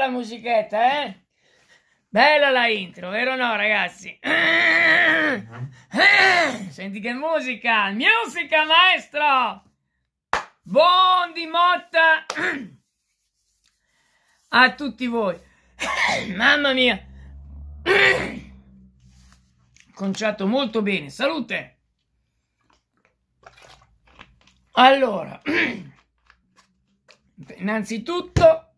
la musichetta, eh? Bella la intro, vero o no, ragazzi? Mm-hmm. Senti che musica! Musica, maestro! Buon di motta a tutti voi. Mamma mia! Conciato molto bene. Salute! Allora, innanzitutto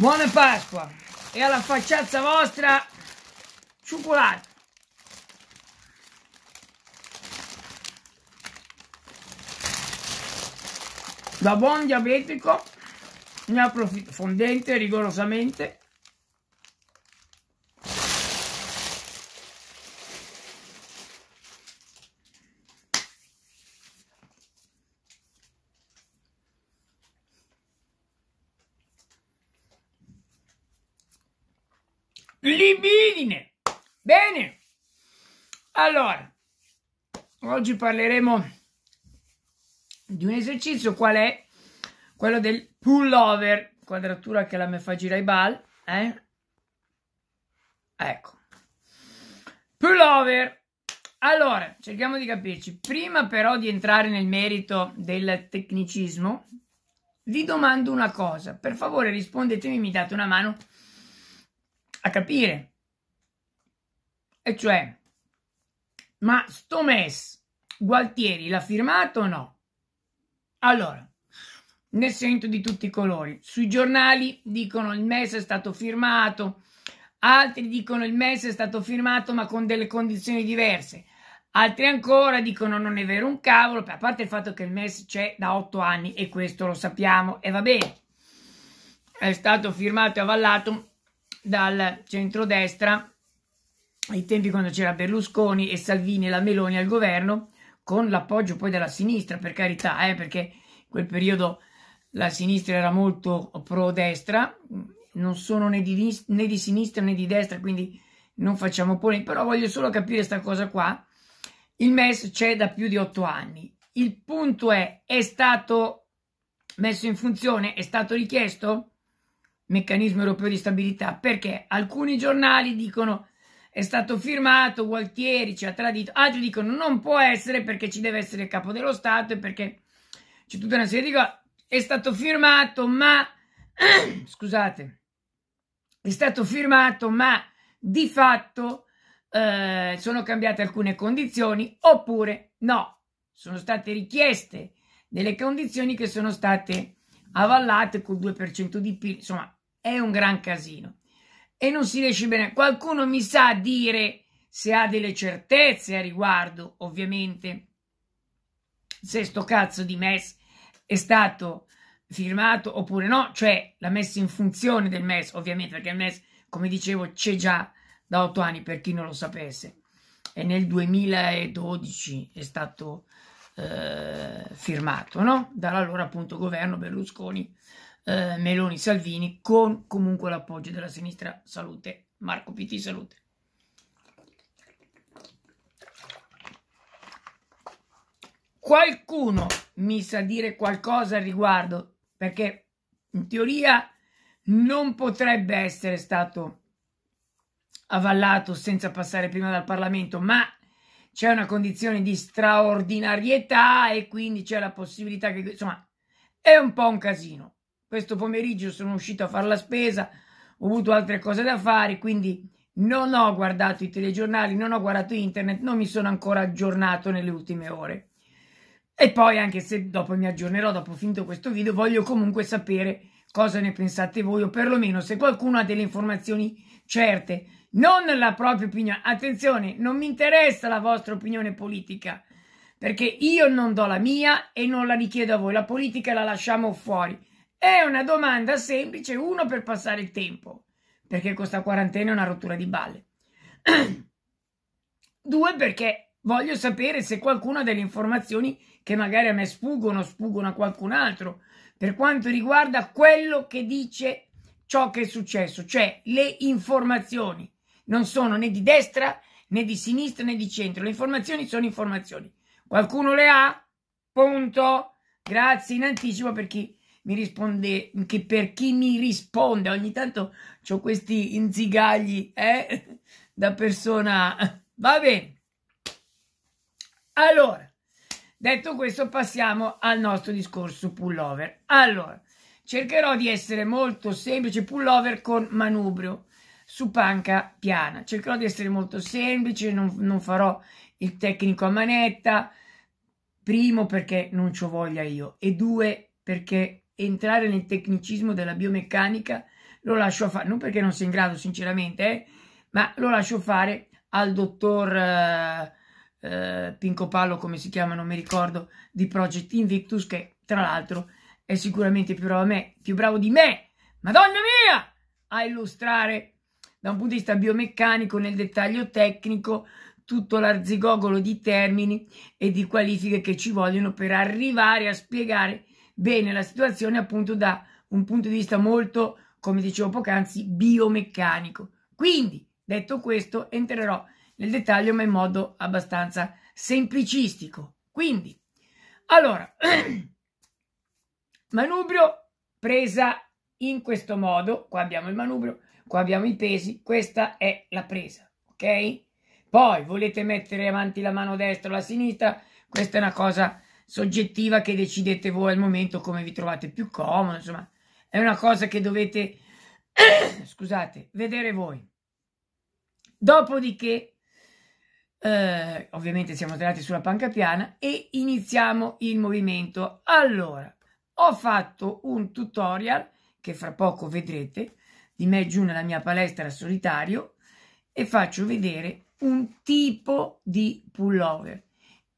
Buona Pasqua e alla facciazza vostra cioccolato. Da buon diabetico ne approfitto fondente rigorosamente libidine. Bene, allora, oggi parleremo di un esercizio qual è quello del pullover, quadratura che la me fa girare i ball, eh? Ecco. Pullover. Allora, cerchiamo di capirci. Prima però di entrare nel merito del tecnicismo, vi domando una cosa. Per favore rispondetemi, mi date una mano a capire. E cioè, ma sto mes Gualtieri l'ha firmato o no? Allora, ne sento di tutti i colori. Sui giornali dicono il MES è stato firmato, altri dicono il MES è stato firmato ma con delle condizioni diverse. Altri ancora dicono non è vero un cavolo, a parte il fatto che il MES c'è da otto anni e questo lo sappiamo e va bene. È stato firmato e avallato dal centrodestra ai tempi quando c'era Berlusconi e Salvini e la Meloni al governo, con l'appoggio poi della sinistra, per carità, eh, perché in quel periodo la sinistra era molto pro-destra, non sono né di, né di sinistra né di destra, quindi non facciamo polemica, però voglio solo capire questa cosa qua. Il MES c'è da più di otto anni. Il punto è, è stato messo in funzione? È stato richiesto? meccanismo europeo di stabilità, perché alcuni giornali dicono è stato firmato, Gualtieri ci ha tradito, altri dicono non può essere perché ci deve essere il capo dello Stato e perché c'è tutta una serie di cose, è stato firmato ma, scusate, è stato firmato ma di fatto eh, sono cambiate alcune condizioni oppure no, sono state richieste delle condizioni che sono state avallate col 2% di PIL, insomma è un gran casino e non si riesce bene. Qualcuno mi sa dire se ha delle certezze a riguardo, ovviamente, se sto cazzo di MES è stato firmato oppure no, cioè la messa in funzione del MES, ovviamente, perché il MES, come dicevo, c'è già da otto anni, per chi non lo sapesse, e nel 2012 è stato eh, firmato, no? Dall'allora appunto governo Berlusconi eh, Meloni-Salvini con comunque l'appoggio della sinistra salute. Marco Pitti salute. Qualcuno mi sa dire qualcosa al riguardo perché in teoria non potrebbe essere stato avallato senza passare prima dal Parlamento, ma c'è una condizione di straordinarietà e quindi c'è la possibilità che insomma è un po' un casino questo pomeriggio sono uscito a fare la spesa, ho avuto altre cose da fare, quindi non ho guardato i telegiornali, non ho guardato internet, non mi sono ancora aggiornato nelle ultime ore. E poi, anche se dopo mi aggiornerò, dopo finito questo video, voglio comunque sapere cosa ne pensate voi, o perlomeno se qualcuno ha delle informazioni certe, non la propria opinione. Attenzione, non mi interessa la vostra opinione politica, perché io non do la mia e non la richiedo a voi. La politica la lasciamo fuori. È una domanda semplice, uno per passare il tempo, perché questa quarantena è una rottura di balle. Due perché voglio sapere se qualcuno ha delle informazioni che magari a me sfuggono, sfuggono a qualcun altro, per quanto riguarda quello che dice ciò che è successo, cioè le informazioni non sono né di destra né di sinistra né di centro, le informazioni sono informazioni. Qualcuno le ha? Punto. Grazie in anticipo per chi mi risponde, che per chi mi risponde, ogni tanto ho questi inzigagli eh, da persona. Va bene. Allora, detto questo, passiamo al nostro discorso pullover. Allora, cercherò di essere molto semplice, pullover con manubrio su panca piana. Cercherò di essere molto semplice, non, non farò il tecnico a manetta, primo perché non ci ho voglia io e due perché entrare nel tecnicismo della biomeccanica lo lascio fare, non perché non sia in grado sinceramente, eh, ma lo lascio fare al dottor eh, eh, Pinco Pallo, come si chiama, non mi ricordo, di Project Invictus, che tra l'altro è sicuramente più bravo, me, più bravo di me, madonna mia, a illustrare da un punto di vista biomeccanico, nel dettaglio tecnico, tutto l'arzigogolo di termini e di qualifiche che ci vogliono per arrivare a spiegare bene la situazione appunto da un punto di vista molto, come dicevo poc'anzi, biomeccanico. Quindi, detto questo, entrerò nel dettaglio ma in modo abbastanza semplicistico. Quindi, allora, manubrio presa in questo modo, qua abbiamo il manubrio, qua abbiamo i pesi, questa è la presa, ok? Poi volete mettere avanti la mano destra o la sinistra, questa è una cosa soggettiva che decidete voi al momento come vi trovate più comodo, insomma, è una cosa che dovete, scusate, vedere voi. Dopodiché, eh, ovviamente siamo tornati sulla panca piana e iniziamo il movimento. Allora, ho fatto un tutorial che fra poco vedrete di me giù nella mia palestra solitario e faccio vedere un tipo di pullover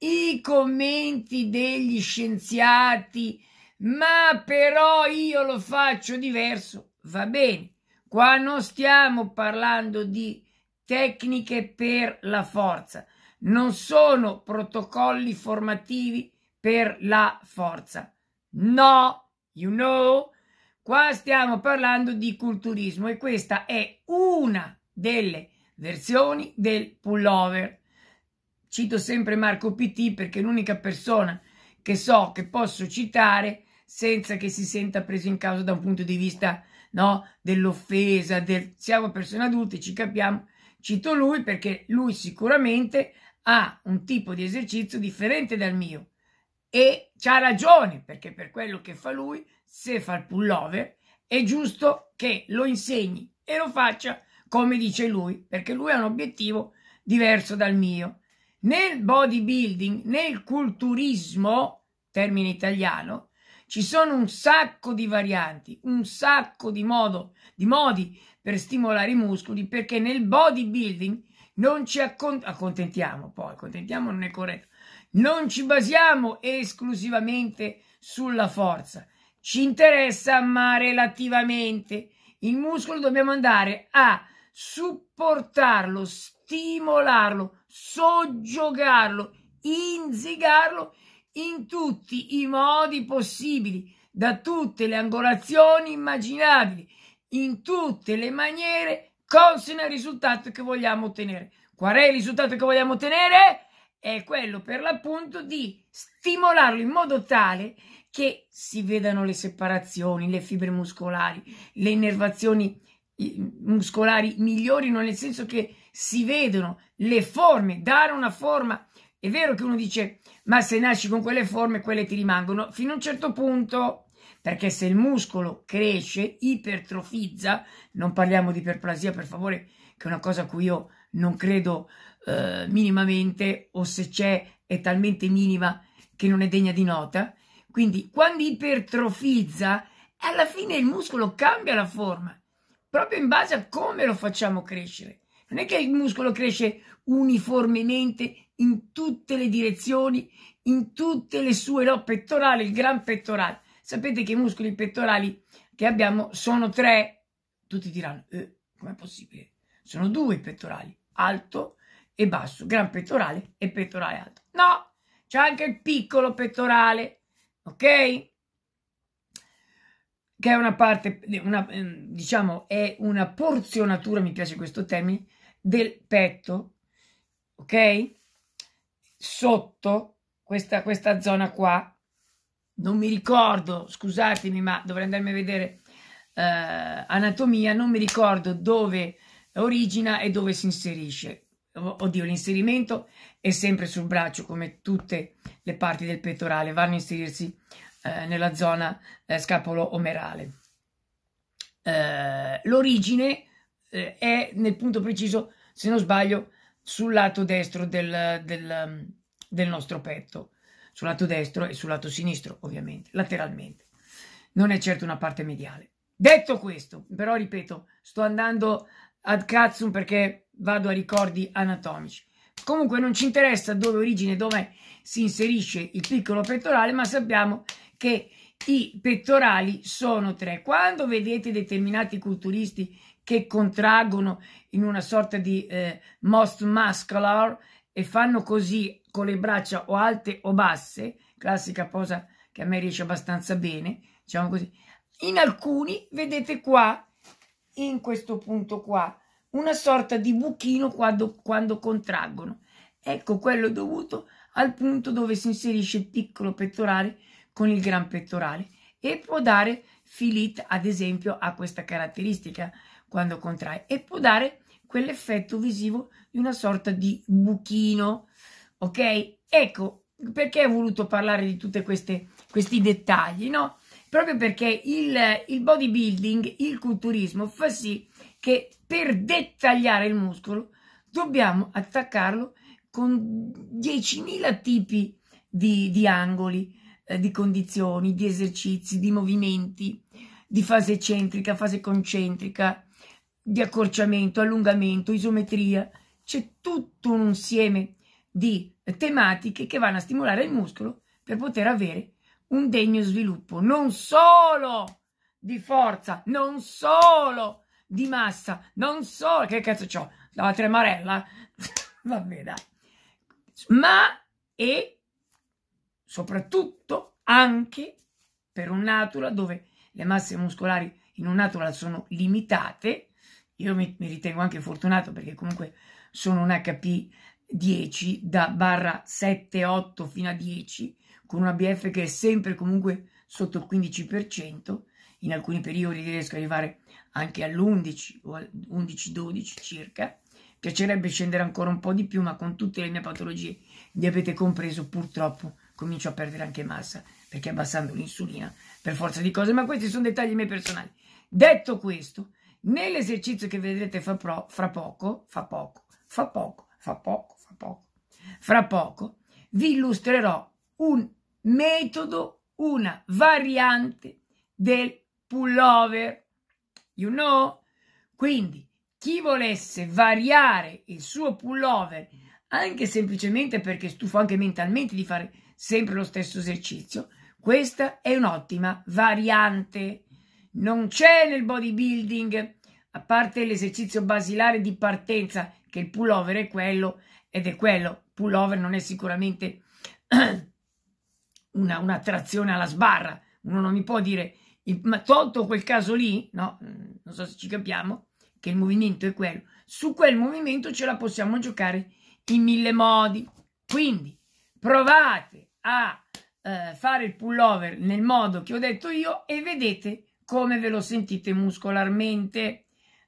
i commenti degli scienziati, ma però io lo faccio diverso, va bene. Qua non stiamo parlando di tecniche per la forza, non sono protocolli formativi per la forza. No, you know, qua stiamo parlando di culturismo e questa è una delle versioni del pullover. Cito sempre Marco PT perché è l'unica persona che so che posso citare senza che si senta preso in causa da un punto di vista no, dell'offesa. Del... Siamo persone adulte, ci capiamo. Cito lui perché lui sicuramente ha un tipo di esercizio differente dal mio e ha ragione perché per quello che fa lui, se fa il pullover, è giusto che lo insegni e lo faccia come dice lui perché lui ha un obiettivo diverso dal mio. Nel bodybuilding, nel culturismo, termine italiano, ci sono un sacco di varianti, un sacco di, modo, di modi per stimolare i muscoli, perché nel bodybuilding non ci accont- accontentiamo, poi accontentiamo non è corretto, non ci basiamo esclusivamente sulla forza, ci interessa ma relativamente. Il muscolo dobbiamo andare a supportarlo, stimolarlo, soggiogarlo, inzigarlo in tutti i modi possibili, da tutte le angolazioni immaginabili, in tutte le maniere consone al risultato che vogliamo ottenere. Qual è il risultato che vogliamo ottenere? È quello per l'appunto di stimolarlo in modo tale che si vedano le separazioni, le fibre muscolari, le innervazioni muscolari migliorino, nel senso che si vedono le forme, dare una forma. È vero che uno dice, ma se nasci con quelle forme, quelle ti rimangono fino a un certo punto, perché se il muscolo cresce, ipertrofizza, non parliamo di iperplasia per favore, che è una cosa a cui io non credo eh, minimamente, o se c'è è talmente minima che non è degna di nota. Quindi quando ipertrofizza, alla fine il muscolo cambia la forma, proprio in base a come lo facciamo crescere. Non è che il muscolo cresce uniformemente in tutte le direzioni, in tutte le sue, no, pettorale, il gran pettorale. Sapete che i muscoli pettorali che abbiamo sono tre. Tutti diranno, eh, com'è possibile? Sono due i pettorali, alto e basso, gran pettorale e pettorale alto. No, c'è anche il piccolo pettorale, ok? Che è una parte, una, ehm, diciamo, è una porzionatura, mi piace questo termine, del petto, ok? Sotto questa, questa zona qua, non mi ricordo, scusatemi, ma dovrei andarmi a vedere eh, anatomia, non mi ricordo dove origina e dove si inserisce. Oddio, l'inserimento è sempre sul braccio, come tutte le parti del pettorale, vanno a inserirsi eh, nella zona eh, scapolo omerale. Eh, l'origine eh, è nel punto preciso, se non sbaglio, sul lato destro del, del, um, del nostro petto, sul lato destro e sul lato sinistro, ovviamente, lateralmente. Non è certo una parte mediale. Detto questo, però ripeto, sto andando ad cazzum perché vado a ricordi anatomici. Comunque non ci interessa dove origine, dove si inserisce il piccolo pettorale, ma sappiamo che i pettorali sono tre. Quando vedete determinati culturisti che contraggono in una sorta di eh, most muscular e fanno così con le braccia o alte o basse, classica posa che a me riesce abbastanza bene, diciamo così. In alcuni vedete qua, in questo punto qua, una sorta di buchino quando, quando contraggono. Ecco quello dovuto al punto dove si inserisce il piccolo pettorale con il gran pettorale e può dare filit ad esempio a questa caratteristica quando contrae e può dare quell'effetto visivo di una sorta di buchino, ok? Ecco, perché ho voluto parlare di tutti questi dettagli, no? Proprio perché il, il bodybuilding, il culturismo fa sì che per dettagliare il muscolo dobbiamo attaccarlo con 10.000 tipi di, di angoli, eh, di condizioni, di esercizi, di movimenti, di fase eccentrica, fase concentrica, di accorciamento, allungamento, isometria, c'è tutto un insieme di tematiche che vanno a stimolare il muscolo per poter avere un degno sviluppo, non solo di forza, non solo di massa, non solo, che cazzo c'ho, la tremarella, vabbè dai, ma e soprattutto anche per un natura dove le masse muscolari in un natural sono limitate, io mi, mi ritengo anche fortunato perché comunque sono un HP 10 da barra 7, 8 fino a 10 con un ABF che è sempre comunque sotto il 15%, in alcuni periodi riesco ad arrivare anche all'11 o all 11-12 circa. Piacerebbe scendere ancora un po' di più, ma con tutte le mie patologie, diabete compreso, purtroppo comincio a perdere anche massa perché abbassando l'insulina per forza di cose, ma questi sono dettagli miei personali. Detto questo, Nell'esercizio che vedrete fra, pro, fra poco, fa poco, fa poco, fa poco, fa poco, fra poco, vi illustrerò un metodo, una variante del pullover. You know? Quindi, chi volesse variare il suo pullover, anche semplicemente perché stufo anche mentalmente di fare sempre lo stesso esercizio, questa è un'ottima variante. Non c'è nel bodybuilding, a parte l'esercizio basilare di partenza, che il pullover è quello ed è quello. Pullover non è sicuramente una, un'attrazione alla sbarra. Uno non mi può dire, ma tolto quel caso lì, no, mm, non so se ci capiamo, che il movimento è quello. Su quel movimento ce la possiamo giocare in mille modi. Quindi provate a eh, fare il pullover nel modo che ho detto io e vedete come ve lo sentite muscolarmente,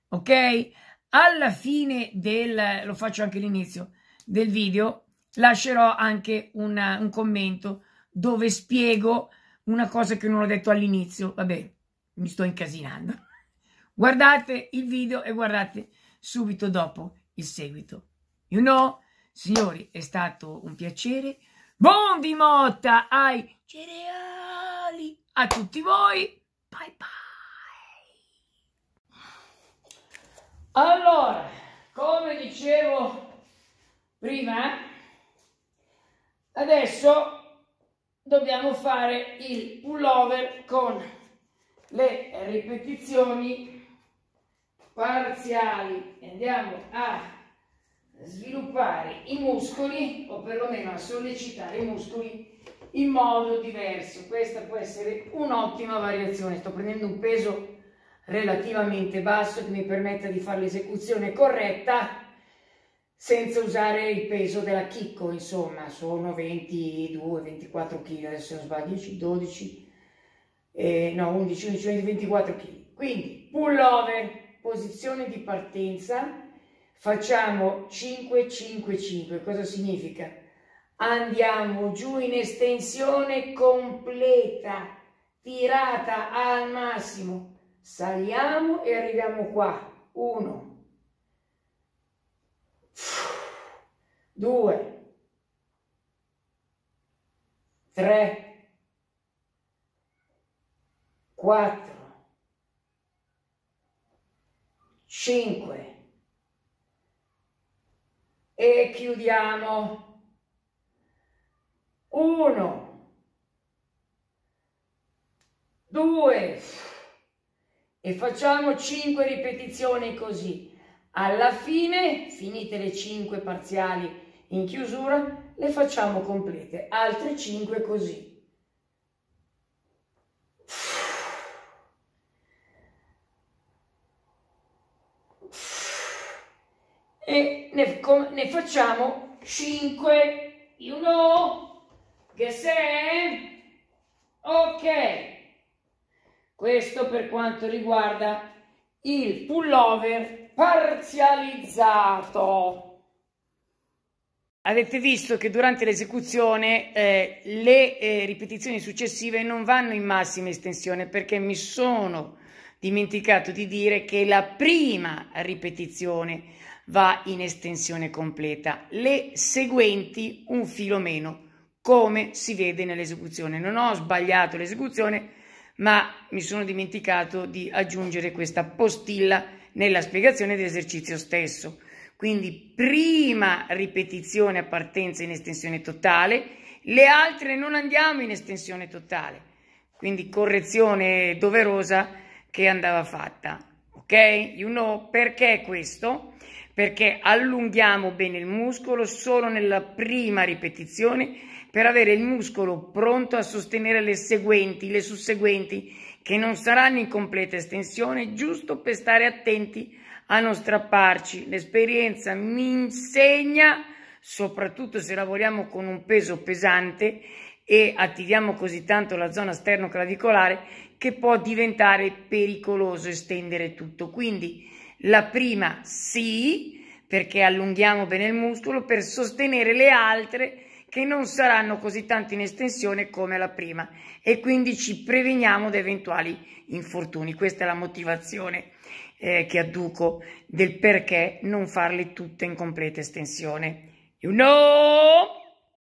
ok? Alla fine del, lo faccio anche all'inizio del video, lascerò anche una, un commento dove spiego una cosa che non ho detto all'inizio, vabbè, mi sto incasinando. Guardate il video e guardate subito dopo il seguito. You know, signori, è stato un piacere. Buon di motta ai cereali a tutti voi. Bye bye. Allora, come dicevo prima, adesso dobbiamo fare il pullover con le ripetizioni parziali. Andiamo a sviluppare i muscoli o perlomeno a sollecitare i muscoli in modo diverso. Questa può essere un'ottima variazione. Sto prendendo un peso relativamente basso che mi permetta di fare l'esecuzione corretta senza usare il peso della chicco, insomma, sono 22-24 kg, adesso non sbaglio, 10, 12, eh, no, 11, 11, 20, 24 kg. Quindi, pullover, posizione di partenza, facciamo 5, 5, 5. Cosa significa? andiamo giù in estensione completa, tirata al massimo, saliamo e arriviamo qua, 1, 2, 3, 4, 5 e chiudiamo 1, 2 e facciamo 5 ripetizioni così. Alla fine, finite le 5 parziali in chiusura, le facciamo complete, altre 5 così. E ne, ne facciamo 5 you know che se... Ok, questo per quanto riguarda il pullover parzializzato. Avete visto che durante l'esecuzione eh, le eh, ripetizioni successive non vanno in massima estensione perché mi sono dimenticato di dire che la prima ripetizione va in estensione completa, le seguenti un filo meno come si vede nell'esecuzione. Non ho sbagliato l'esecuzione, ma mi sono dimenticato di aggiungere questa postilla nella spiegazione dell'esercizio stesso. Quindi prima ripetizione a partenza in estensione totale, le altre non andiamo in estensione totale. Quindi correzione doverosa che andava fatta. Ok? You know perché questo? Perché allunghiamo bene il muscolo solo nella prima ripetizione per avere il muscolo pronto a sostenere le seguenti, le susseguenti, che non saranno in completa estensione, giusto per stare attenti a non strapparci. L'esperienza mi insegna, soprattutto se lavoriamo con un peso pesante e attiviamo così tanto la zona sternoclavicolare, che può diventare pericoloso estendere tutto. Quindi la prima sì, perché allunghiamo bene il muscolo, per sostenere le altre che non saranno così tanti in estensione come la prima e quindi ci preveniamo da eventuali infortuni. Questa è la motivazione eh, che adduco del perché non farle tutte in completa estensione. You know!